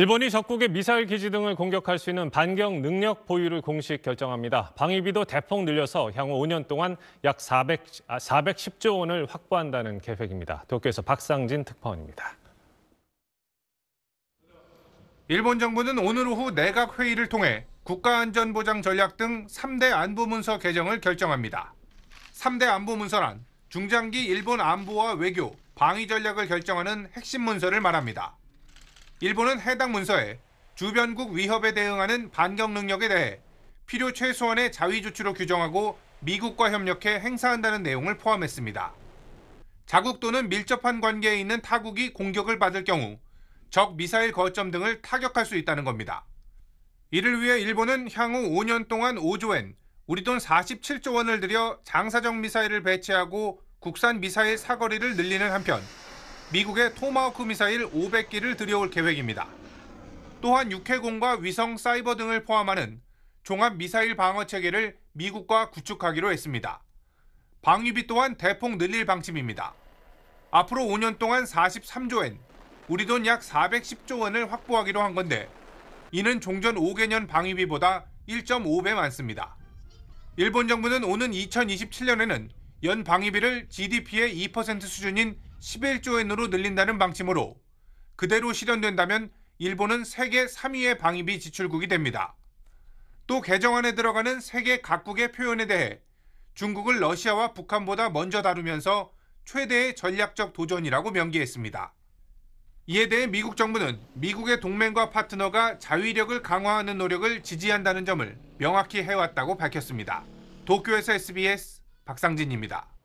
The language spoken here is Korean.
일본이 적국의 미사일 기지 등을 공격할 수 있는 반경 능력 보유를 공식 결정합니다. 방위비도 대폭 늘려서 향후 5년 동안 약 400, 410조 아, 원을 확보한다는 계획입니다. 도쿄에서 박상진 특파원입니다. 일본 정부는 오늘 오후 내각 회의를 통해 국가안전보장 전략 등 3대 안보 문서 개정을 결정합니다. 3대 안보 문서란 중장기 일본 안보와 외교, 방위 전략을 결정하는 핵심 문서를 말합니다. 일본은 해당 문서에 주변국 위협에 대응하는 반격 능력에 대해 필요 최소한의 자위 조치로 규정하고 미국과 협력해 행사한다는 내용을 포함했습니다. 자국 또는 밀접한 관계에 있는 타국이 공격을 받을 경우 적 미사일 거점 등을 타격할 수 있다는 겁니다. 이를 위해 일본은 향후 5년 동안 5조엔, 우리 돈 47조 원을 들여 장사적 미사일을 배치하고 국산 미사일 사거리를 늘리는 한편 미국의 토마호크 미사일 500기를 들여올 계획입니다. 또한 육해공과 위성 사이버 등을 포함하는 종합 미사일 방어 체계를 미국과 구축하기로 했습니다. 방위비 또한 대폭 늘릴 방침입니다. 앞으로 5년 동안 43조엔, 우리 돈 약 410조 원을 확보하기로 한 건데, 이는 종전 5개년 방위비보다 1.5배 많습니다. 일본 정부는 오는 2027년에는 연 방위비를 GDP의 2% 수준인 11조 엔으로 늘린다는 방침으로 그대로 실현된다면 일본은 세계 3위의 방위비 지출국이 됩니다. 또 개정안에 들어가는 세계 각국의 표현에 대해 중국을 러시아와 북한보다 먼저 다루면서 최대의 전략적 도전이라고 명기했습니다. 이에 대해 미국 정부는 미국의 동맹과 파트너가 자위력을 강화하는 노력을 지지한다는 점을 명확히 해왔다고 밝혔습니다. 도쿄에서 SBS 박상진입니다.